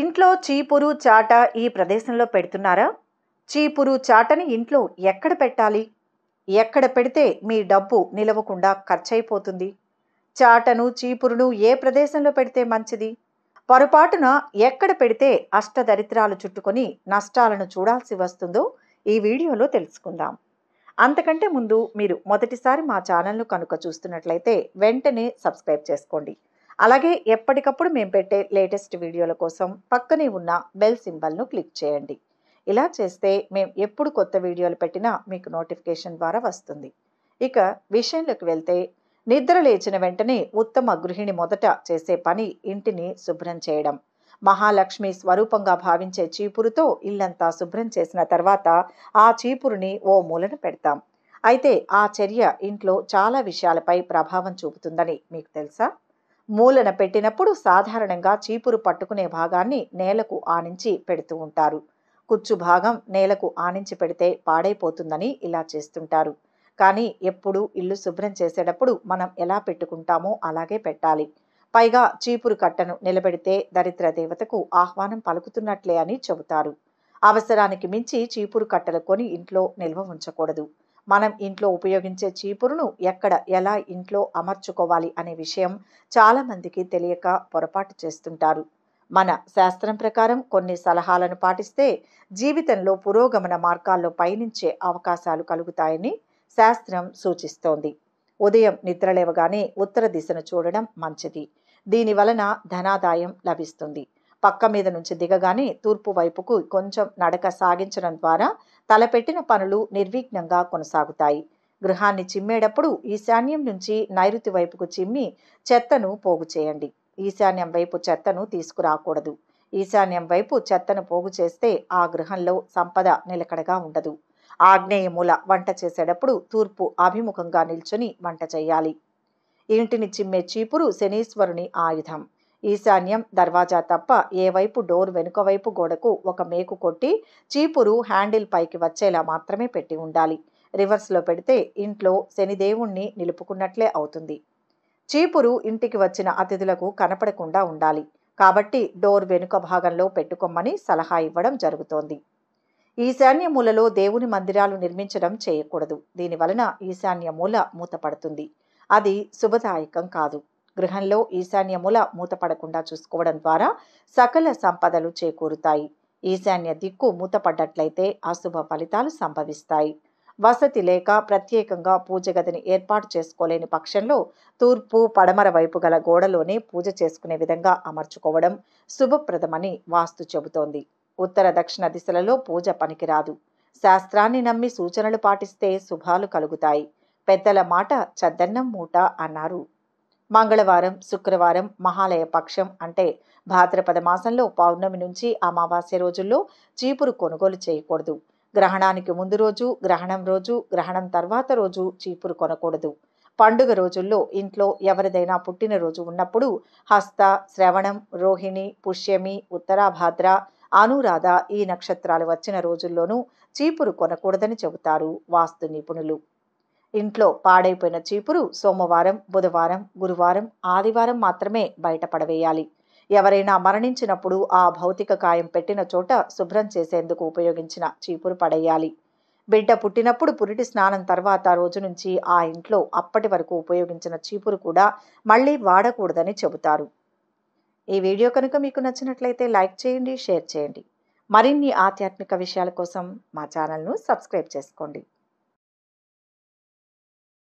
ఇంట్లో చీపురు చాట ఈ ప్రదేశంలో పెడుతున్నారా చీపురు చాటని ఇంట్లో ఎక్కడ పెట్టాలి ఎక్కడ పెడితే మీ డబ్బు నిలవకుండా ఖర్చయిపోతుంది చాటను చీపురును ఏ ప్రదేశంలో పెడితే మంచిది పొరపాటున ఎక్కడ పెడితే అష్టదరిద్రాలు చుట్టుకొని నష్టాలను చూడాల్సి వస్తుందో ఈ వీడియోలో తెలుసుకుందాం అంతకంటే ముందు మీరు మొదటిసారి మా ఛానల్ను కనుక చూస్తున్నట్లయితే వెంటనే సబ్స్క్రైబ్ చేసుకోండి అలాగే ఎప్పటికప్పుడు మేము పెట్టే లేటెస్ట్ వీడియోల కోసం పక్కనే ఉన్న బెల్ సింబల్ను క్లిక్ చేయండి ఇలా చేస్తే మేము ఎప్పుడు కొత్త వీడియోలు పెట్టినా మీకు నోటిఫికేషన్ ద్వారా వస్తుంది ఇక విషయంలోకి వెళ్తే నిద్ర లేచిన వెంటనే ఉత్తమ గృహిణి మొదట చేసే పని ఇంటిని శుభ్రం చేయడం మహాలక్ష్మి స్వరూపంగా భావించే చీపురుతో ఇల్లంతా శుభ్రం చేసిన తర్వాత ఆ చీపురుని ఓ మూలన పెడతాం అయితే ఆ చర్య ఇంట్లో చాలా విషయాలపై ప్రభావం చూపుతుందని మీకు తెలుసా మూలన పెట్టినప్పుడు సాధారణంగా చీపురు పట్టుకునే భాగాన్ని నేలకు ఆనించి పెడుతూ ఉంటారు కుచ్చు భాగం నేలకు ఆనించి పెడితే పాడైపోతుందని ఇలా చేస్తుంటారు కానీ ఎప్పుడు ఇల్లు శుభ్రం చేసేటప్పుడు మనం ఎలా పెట్టుకుంటామో అలాగే పెట్టాలి పైగా చీపురు కట్టను నిలబెడితే దరిద్ర దేవతకు ఆహ్వానం పలుకుతున్నట్లే అని చెబుతారు అవసరానికి మించి చీపురు కట్టలు కొని ఇంట్లో నిల్వ ఉంచకూడదు మనం ఇంట్లో ఉపయోగించే చీపురును ఎక్కడ ఎలా ఇంట్లో అమర్చుకోవాలి అనే విషయం చాలామందికి తెలియక పొరపాటు చేస్తుంటారు మన శాస్త్రం ప్రకారం కొన్ని సలహాలను పాటిస్తే జీవితంలో పురోగమన మార్గాల్లో పయనించే అవకాశాలు కలుగుతాయని శాస్త్రం సూచిస్తోంది ఉదయం నిద్రలేవగానే ఉత్తర దిశను చూడడం మంచిది దీని వలన ధనాదాయం లభిస్తుంది పక్క మీద నుంచి దిగగానే తూర్పు వైపుకు కొంచెం నడక సాగించడం ద్వారా తలపెట్టిన పనులు నిర్విఘ్నంగా కొనసాగుతాయి గృహాన్ని చిమ్మేటప్పుడు ఈశాన్యం నుంచి నైరుతి వైపుకు చిమ్మి చెత్తను పోగు చేయండి ఈశాన్యం వైపు చెత్తను తీసుకురాకూడదు ఈశాన్యం వైపు చెత్తను పోగు చేస్తే ఆ గృహంలో సంపద నిలకడగా ఉండదు ఆగ్నేయమూల వంట చేసేటప్పుడు తూర్పు అభిముఖంగా నిల్చొని వంట చేయాలి ఇంటిని చిమ్మే చీపురు శనీశ్వరుని ఆయుధం ఈశాన్యం దర్వాజా తప్ప ఏ వైపు డోర్ వెనుక వైపు గోడకు ఒక మేకు కొట్టి చీపురు హ్యాండిల్ పైకి వచ్చేలా మాత్రమే పెట్టి ఉండాలి రివర్స్లో పెడితే ఇంట్లో శనిదేవుణ్ణి నిలుపుకున్నట్లే అవుతుంది చీపురు ఇంటికి వచ్చిన అతిథులకు కనపడకుండా ఉండాలి కాబట్టి డోర్ వెనుక భాగంలో పెట్టుకోమని సలహా ఇవ్వడం జరుగుతోంది ఈశాన్య మూలలో దేవుని మందిరాలు నిర్మించడం చేయకూడదు దీనివలన ఈశాన్య మూల మూతపడుతుంది అది శుభదాయకం కాదు గృహంలో ఈశాన్య మూల మూతపడకుండా చూసుకోవడం ద్వారా సకల సంపదలు చేకూరుతాయి ఈశాన్య దిక్కు మూతపడ్డట్లయితే అశుభ ఫలితాలు సంభవిస్తాయి వసతి లేక ప్రత్యేకంగా పూజ గదిని ఏర్పాటు చేసుకోలేని పక్షంలో తూర్పు పడమర వైపు గల గోడలోనే పూజ చేసుకునే విధంగా అమర్చుకోవడం శుభప్రదమని వాస్తు చెబుతోంది ఉత్తర దక్షిణ దిశలలో పూజ పనికిరాదు శాస్త్రాన్ని నమ్మి సూచనలు పాటిస్తే శుభాలు కలుగుతాయి పెద్దల మాట చద్దన్నం మూట అన్నారు మంగళవారం శుక్రవారం మహాలయ పక్షం అంటే భాద్రపద మాసంలో పౌర్ణమి నుంచి అమావాస్య రోజుల్లో చీపురు కొనుగోలు చేయకూడదు గ్రహణానికి ముందు రోజు గ్రహణం రోజు గ్రహణం తర్వాత రోజు చీపురు కొనకూడదు పండుగ రోజుల్లో ఇంట్లో ఎవరిదైనా పుట్టినరోజు ఉన్నప్పుడు హస్త శ్రవణం రోహిణి పుష్యమి ఉత్తరాభాద్ర అనురాధ ఈ నక్షత్రాలు వచ్చిన రోజుల్లోనూ చీపురు కొనకూడదని చెబుతారు వాస్తు నిపుణులు ఇంట్లో పాడైపోయిన చీపురు సోమవారం బుధవారం గురువారం ఆదివారం మాత్రమే బయటపడవేయాలి ఎవరైనా మరణించినప్పుడు ఆ భౌతిక కాయం పెట్టిన చోట శుభ్రం చేసేందుకు ఉపయోగించిన చీపురు పడేయాలి బిడ్డ పుట్టినప్పుడు పురిటి స్నానం తర్వాత రోజు నుంచి ఆ ఇంట్లో అప్పటి వరకు ఉపయోగించిన చీపురు కూడా మళ్ళీ వాడకూడదని చెబుతారు ఈ వీడియో కనుక మీకు నచ్చినట్లయితే లైక్ చేయండి షేర్ చేయండి మరిన్ని ఆధ్యాత్మిక విషయాల కోసం మా ఛానల్ను సబ్స్క్రైబ్ చేసుకోండి